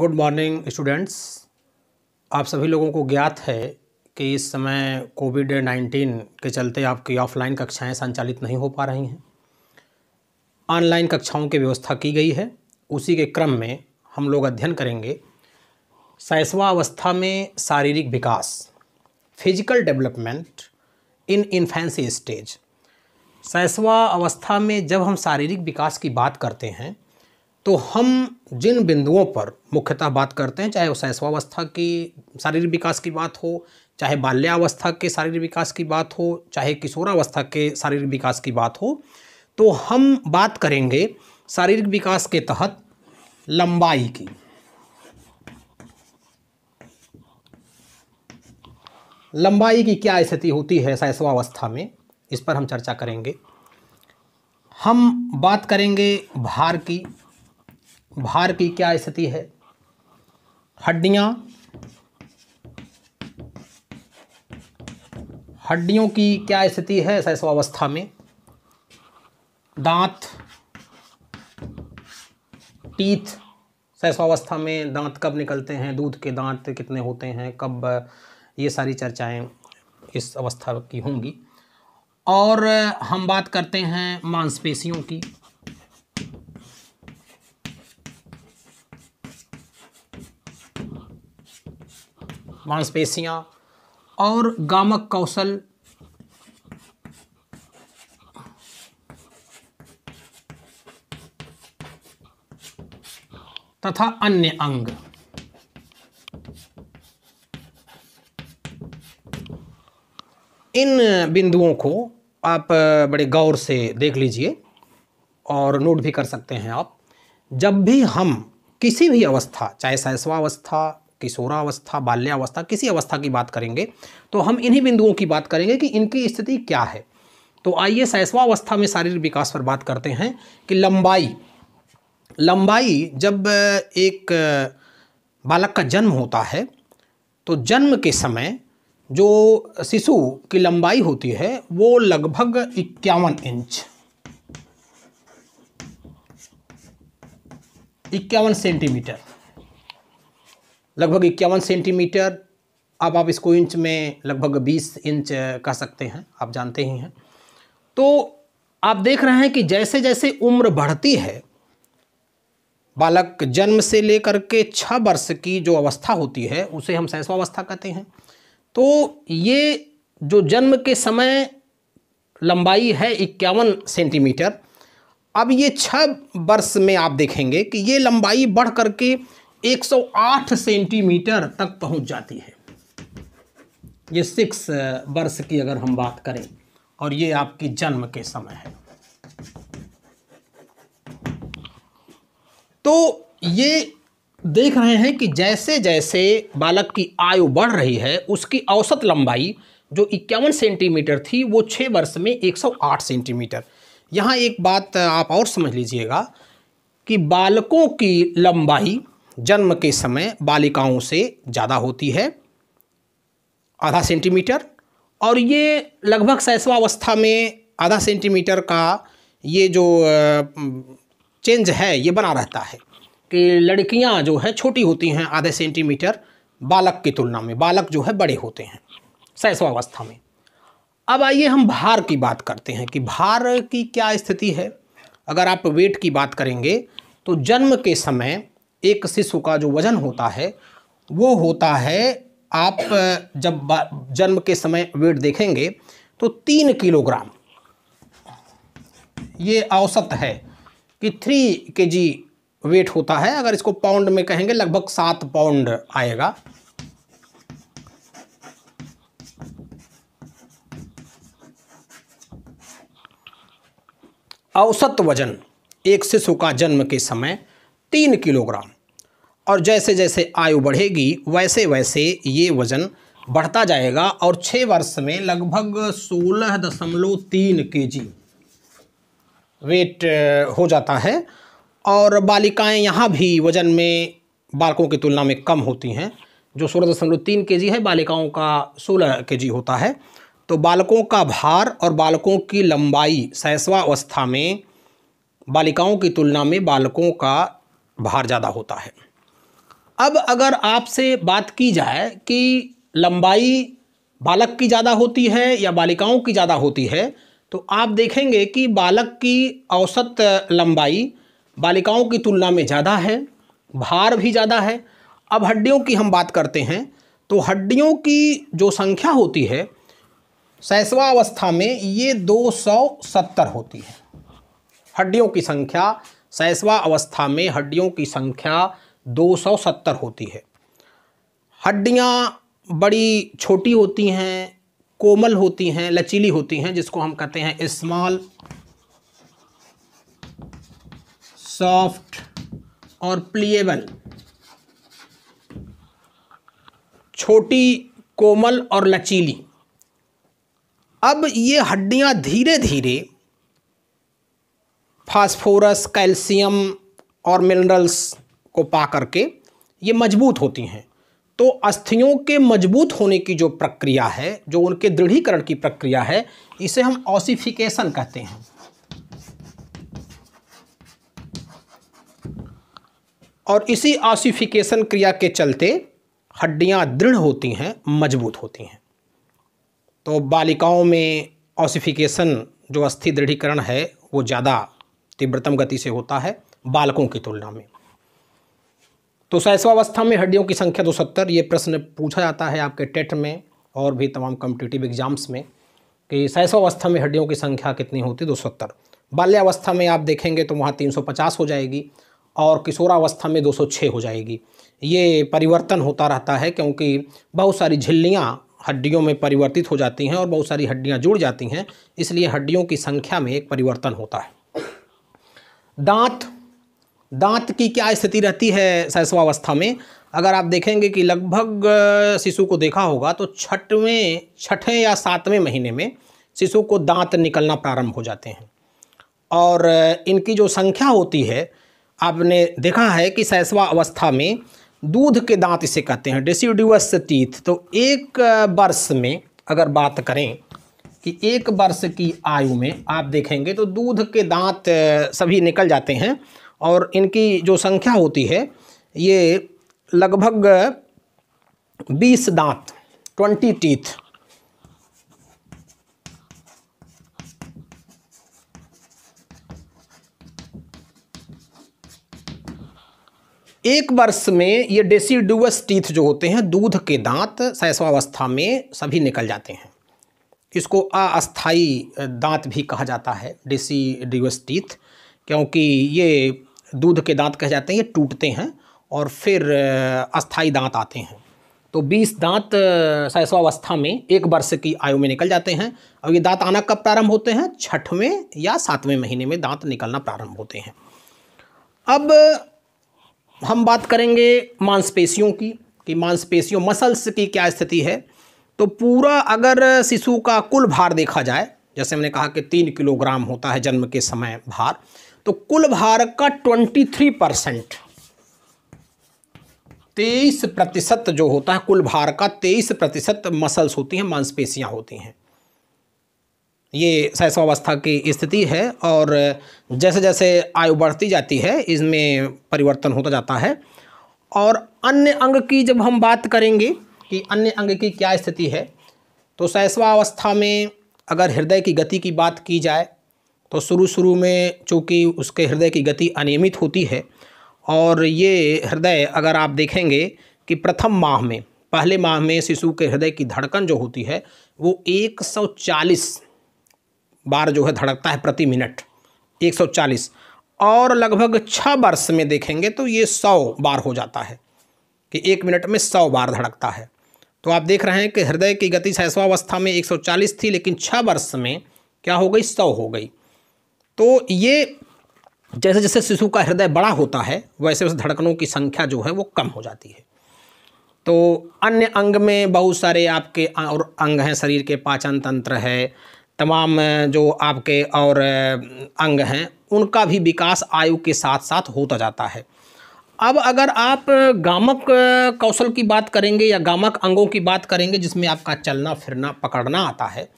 good morning students आप सभी लोगों को ज्ञात है कि इस समय कोविड नाइन्टीन के चलते आपकी ऑफलाइन कक्षाएं संचालित नहीं हो पा रही हैं ऑनलाइन कक्षाओं की व्यवस्था की गई है उसी के क्रम में हम लोग अध्ययन करेंगे सैसवा अवस्था में शारीरिक विकास physical development in infancy stage सैसवा अवस्था में जब हम शारीरिक विकास की बात करते हैं तो हम जिन बिंदुओं पर मुख्यतः बात करते हैं चाहे वो शैशवावस्था की शारीरिक विकास की बात हो चाहे बाल्यावस्था के शारीरिक विकास की बात हो चाहे किशोरावस्था के शारीरिक विकास की बात हो तो हम बात करेंगे शारीरिक विकास के तहत लंबाई की लंबाई की क्या स्थिति होती है शैशवावस्था में इस पर हम चर्चा करेंगे हम बात करेंगे भार की भार की क्या स्थिति है हड्डियाँ हड्डियों की क्या स्थिति है अवस्था में दांत टीथ अवस्था में दांत कब निकलते हैं दूध के दांत कितने होते हैं कब ये सारी चर्चाएं इस अवस्था की होंगी और हम बात करते हैं मांसपेशियों की मांसपेशियाँ और गामक कौशल तथा अन्य अंग इन बिंदुओं को आप बड़े गौर से देख लीजिए और नोट भी कर सकते हैं आप जब भी हम किसी भी अवस्था चाहे अवस्था किशोरावस्था बाल्यावस्था किसी अवस्था की बात करेंगे तो हम इन्हीं बिंदुओं की बात करेंगे कि इनकी स्थिति क्या है तो आइए सैसवावस्था में शारीरिक विकास पर बात करते हैं कि लंबाई लंबाई जब एक बालक का जन्म होता है तो जन्म के समय जो शिशु की लंबाई होती है वो लगभग इक्यावन इंच इक्यावन सेंटीमीटर लगभग इक्यावन सेंटीमीटर अब आप इसको इंच में लगभग बीस इंच कह सकते हैं आप जानते ही हैं तो आप देख रहे हैं कि जैसे जैसे उम्र बढ़ती है बालक जन्म से लेकर के छः वर्ष की जो अवस्था होती है उसे हम सैसवावस्था कहते हैं तो ये जो जन्म के समय लंबाई है इक्यावन सेंटीमीटर अब ये छः वर्ष में आप देखेंगे कि ये लंबाई बढ़ करके 108 सेंटीमीटर तक पहुंच जाती है ये सिक्स वर्ष की अगर हम बात करें और ये आपकी जन्म के समय है तो ये देख रहे हैं कि जैसे जैसे बालक की आयु बढ़ रही है उसकी औसत लंबाई जो इक्यावन सेंटीमीटर थी वो छः वर्ष में 108 सेंटीमीटर यहाँ एक बात आप और समझ लीजिएगा कि बालकों की लंबाई जन्म के समय बालिकाओं से ज़्यादा होती है आधा सेंटीमीटर और ये लगभग शैशवावस्था में आधा सेंटीमीटर का ये जो चेंज है ये बना रहता है कि लड़कियां जो है छोटी होती हैं आधे सेंटीमीटर बालक की तुलना में बालक जो है बड़े होते हैं शैशवावस्था में अब आइए हम भार की बात करते हैं कि भार की क्या स्थिति है अगर आप वेट की बात करेंगे तो जन्म के समय एक शिशु का जो वजन होता है वो होता है आप जब जन्म के समय वेट देखेंगे तो तीन किलोग्राम ये औसत है कि थ्री के जी वेट होता है अगर इसको पाउंड में कहेंगे लगभग सात पाउंड आएगा औसत वजन एक शिशु का जन्म के समय तीन किलोग्राम और जैसे जैसे आयु बढ़ेगी वैसे वैसे ये वज़न बढ़ता जाएगा और छः वर्ष में लगभग सोलह दशमलव तीन के जी वेट हो जाता है और बालिकाएं यहाँ भी वज़न में बालकों की तुलना में कम होती हैं जो सोलह दशमलव तीन के जी है बालिकाओं का सोलह के जी होता है तो बालकों का भार और बालकों की लंबाई अवस्था में बालिकाओं की तुलना में बालकों का भार ज़्यादा होता है अब अगर आपसे बात की जाए कि लंबाई बालक की ज़्यादा होती है या बालिकाओं की ज़्यादा होती है तो आप देखेंगे कि बालक की औसत लंबाई बालिकाओं की तुलना में ज़्यादा है भार भी ज़्यादा है अब हड्डियों की हम बात करते हैं तो हड्डियों की जो संख्या होती है सैसवा अवस्था में ये 270 होती है हड्डियों की संख्या सैसवा अवस्था में हड्डियों की संख्या 270 होती है हड्डियाँ बड़ी छोटी होती हैं कोमल होती हैं लचीली होती हैं जिसको हम कहते हैं स्मॉल सॉफ्ट और प्लीएबल छोटी कोमल और लचीली अब ये हड्डियाँ धीरे धीरे फास्फोरस कैल्शियम और मिनरल्स को पा करके ये मजबूत होती हैं तो अस्थियों के मजबूत होने की जो प्रक्रिया है जो उनके दृढ़ीकरण की प्रक्रिया है इसे हम ऑसिफिकेशन कहते हैं और इसी ऑसिफिकेशन क्रिया के चलते हड्डियां दृढ़ होती हैं मजबूत होती हैं तो बालिकाओं में ऑसिफिकेशन जो अस्थि दृढ़ीकरण है वो ज़्यादा तीव्रतम गति से होता है बालकों की तुलना में तो शैशवावस्था में हड्डियों की संख्या दो सत्तर ये प्रश्न पूछा जाता है आपके टेट में और भी तमाम कम्पिटेटिव एग्जाम्स में कि शैशवावस्था में हड्डियों की संख्या कितनी होती है दो सत्तर बाल्यावस्था में आप देखेंगे तो वहाँ तीन सौ पचास हो जाएगी और किशोरावस्था में दो सौ छः हो जाएगी ये परिवर्तन होता रहता है क्योंकि बहुत सारी झिल्लियाँ हड्डियों में परिवर्तित हो जाती हैं और बहुत सारी हड्डियाँ जुड़ जाती हैं इसलिए हड्डियों की संख्या में एक परिवर्तन होता है दांत दांत की क्या स्थिति रहती है शैशवावस्था में अगर आप देखेंगे कि लगभग शिशु को देखा होगा तो छठवें छठें या सातवें महीने में शिशु को दांत निकलना प्रारंभ हो जाते हैं और इनकी जो संख्या होती है आपने देखा है कि शैशवा अवस्था में दूध के दांत इसे कहते हैं डिसीड्यूअस टीथ तो एक वर्ष में अगर बात करें कि एक वर्ष की आयु में आप देखेंगे तो दूध के दांत सभी निकल जाते हैं और इनकी जो संख्या होती है ये लगभग बीस दांत ट्वेंटी टीथ एक वर्ष में ये डेसीडुअस टीथ जो होते हैं दूध के दांत सैसवावस्था में सभी निकल जाते हैं इसको अस्थाई दांत भी कहा जाता है डेसीडुअस टीथ क्योंकि ये दूध के दांत कह जाते हैं ये टूटते हैं और फिर अस्थाई दांत आते हैं तो 20 दांत शैशवावस्था में एक वर्ष की आयु में निकल जाते हैं और ये दांत आना कब प्रारंभ होते हैं छठवें या सातवें महीने में दांत निकलना प्रारंभ होते हैं अब हम बात करेंगे मांसपेशियों की कि मांसपेशियों मसल्स की क्या स्थिति है तो पूरा अगर शिशु का कुल भार देखा जाए जैसे हमने कहा कि तीन किलोग्राम होता है जन्म के समय भार तो कुल भार का ट्वेंटी थ्री परसेंट तेईस प्रतिशत जो होता है कुल भार का तेईस प्रतिशत मसल्स होती हैं मांसपेशियां होती हैं ये शैशवावस्था की स्थिति है और जैसे जैसे आयु बढ़ती जाती है इसमें परिवर्तन होता जाता है और अन्य अंग की जब हम बात करेंगे कि अन्य अंग की क्या स्थिति है तो शैशवावस्था में अगर हृदय की गति की बात की जाए तो शुरू शुरू में चूँकि उसके हृदय की गति अनियमित होती है और ये हृदय अगर आप देखेंगे कि प्रथम माह में पहले माह में शिशु के हृदय की धड़कन जो होती है वो 140 बार जो है धड़कता है प्रति मिनट 140 और लगभग छः वर्ष में देखेंगे तो ये सौ बार हो जाता है कि एक मिनट में सौ बार धड़कता है तो आप देख रहे हैं कि हृदय की गति शैशवावस्था में 140 थी लेकिन छः वर्ष में क्या हो गई सौ हो गई तो ये जैसे जैसे शिशु का हृदय बड़ा होता है वैसे वैसे धड़कनों की संख्या जो है वो कम हो जाती है तो अन्य अंग में बहुत सारे आपके और अंग हैं शरीर के पाचन तंत्र है तमाम जो आपके और अंग हैं उनका भी विकास आयु के साथ साथ होता जाता है अब अगर आप गामक कौशल की बात करेंगे या गामक अंगों की बात करेंगे जिसमें आपका चलना फिरना पकड़ना आता है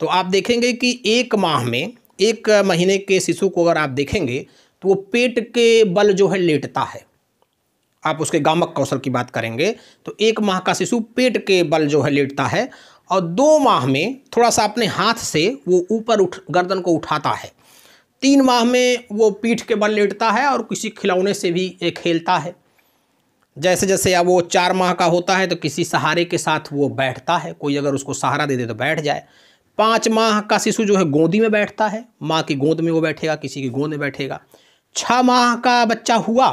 तो आप देखेंगे कि एक माह में एक महीने के शिशु को अगर आप देखेंगे तो वो पेट के बल जो है लेटता है आप उसके गामक कौशल की बात करेंगे तो एक माह का शिशु पेट के बल जो है लेटता है और दो माह में थोड़ा सा अपने हाथ से वो ऊपर उठ गर्दन को उठाता है तीन माह में वो पीठ के बल लेटता है और किसी खिलौने से भी खेलता है जैसे जैसे अब वो चार माह का होता है तो किसी सहारे के साथ वो बैठता है कोई अगर उसको सहारा दे दे तो बैठ जाए पाँच माह का शिशु जो है गोदी में बैठता है माँ की गोद में वो बैठेगा किसी की गोद में बैठेगा छः माह का बच्चा हुआ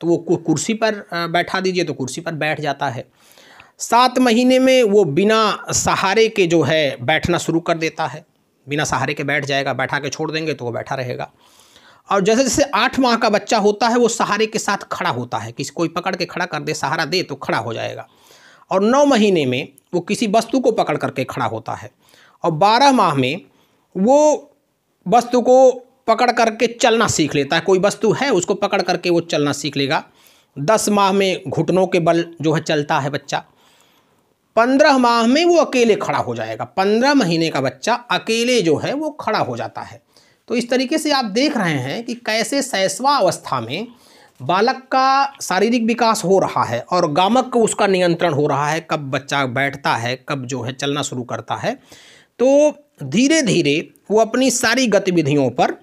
तो वो कुर्सी पर बैठा दीजिए तो कुर्सी पर बैठ जाता है सात महीने में वो बिना सहारे के जो है बैठना शुरू कर देता है बिना सहारे के बैठ जाएगा बैठा के छोड़ देंगे तो वो बैठा रहेगा और जैसे जैसे आठ माह का बच्चा होता है वो सहारे के साथ खड़ा होता है किसी कोई पकड़ के खड़ा कर दे सहारा दे तो खड़ा हो जाएगा और नौ महीने में वो किसी वस्तु को पकड़ करके खड़ा होता है और बारह माह में वो वस्तु को पकड़ करके चलना सीख लेता है कोई वस्तु है उसको पकड़ करके वो चलना सीख लेगा दस माह में घुटनों के बल जो है चलता है बच्चा पंद्रह माह में वो अकेले खड़ा हो जाएगा पंद्रह महीने का बच्चा अकेले जो है वो खड़ा हो जाता है तो इस तरीके से आप देख रहे हैं कि कैसे सैसवा अवस्था में बालक का शारीरिक विकास हो रहा है और गामक उसका नियंत्रण हो रहा है कब बच्चा बैठता है कब जो है चलना शुरू करता है तो धीरे धीरे वो अपनी सारी गतिविधियों पर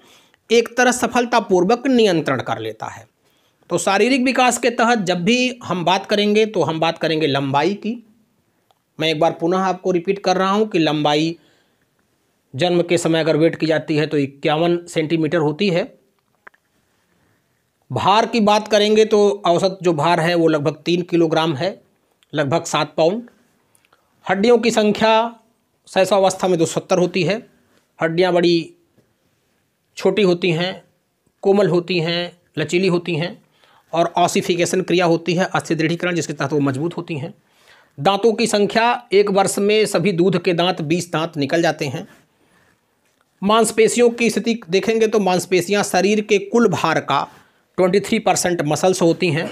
एक तरह सफलतापूर्वक नियंत्रण कर लेता है तो शारीरिक विकास के तहत जब भी हम बात करेंगे तो हम बात करेंगे लंबाई की मैं एक बार पुनः आपको रिपीट कर रहा हूँ कि लंबाई जन्म के समय अगर वेट की जाती है तो इक्यावन सेंटीमीटर होती है भार की बात करेंगे तो औसत जो भार है वो लगभग तीन किलोग्राम है लगभग सात पाउंड हड्डियों की संख्या अवस्था में दो सत्तर होती है हड्डियाँ बड़ी छोटी होती हैं कोमल होती हैं लचीली होती हैं और ऑसिफिकेशन क्रिया होती है अस्थिदृढ़ीकरण जिसके तहत वो मजबूत होती हैं दांतों की संख्या एक वर्ष में सभी दूध के दांत बीस दांत निकल जाते हैं मांसपेशियों की स्थिति देखेंगे तो मांसपेशियाँ शरीर के कुल भार का ट्वेंटी थ्री परसेंट मसल्स होती हैं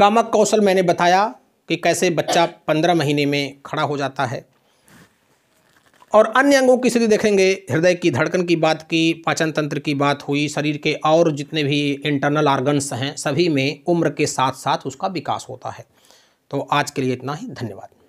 गामक कौशल मैंने बताया कि कैसे बच्चा पंद्रह महीने में खड़ा हो जाता है और अन्य अंगों की स्थिति देखेंगे हृदय की धड़कन की बात की पाचन तंत्र की बात हुई शरीर के और जितने भी इंटरनल ऑर्गन्स हैं सभी में उम्र के साथ साथ उसका विकास होता है तो आज के लिए इतना ही धन्यवाद